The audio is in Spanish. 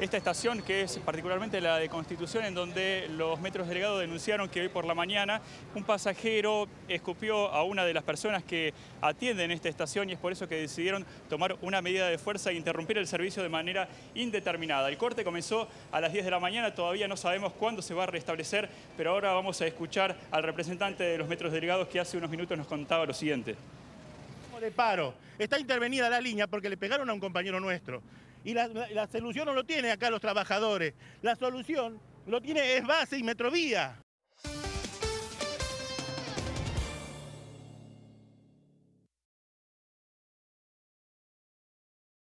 esta estación, que es particularmente la de Constitución, en donde los metros delegados denunciaron que hoy por la mañana un pasajero escupió a una de las personas que atienden esta estación y es por eso que decidieron tomar una medida de fuerza e interrumpir el servicio de manera indeterminada. El corte comenzó a las 10 de la mañana, todavía no sabemos cuándo se va a restablecer, pero ahora vamos a escuchar al representante de los metros delegados que hace unos minutos nos contaba lo siguiente. De paro, está intervenida la línea porque le pegaron a un compañero nuestro. Y la, solución no lo tienen acá los trabajadores. La solución lo tiene es base y metrovía.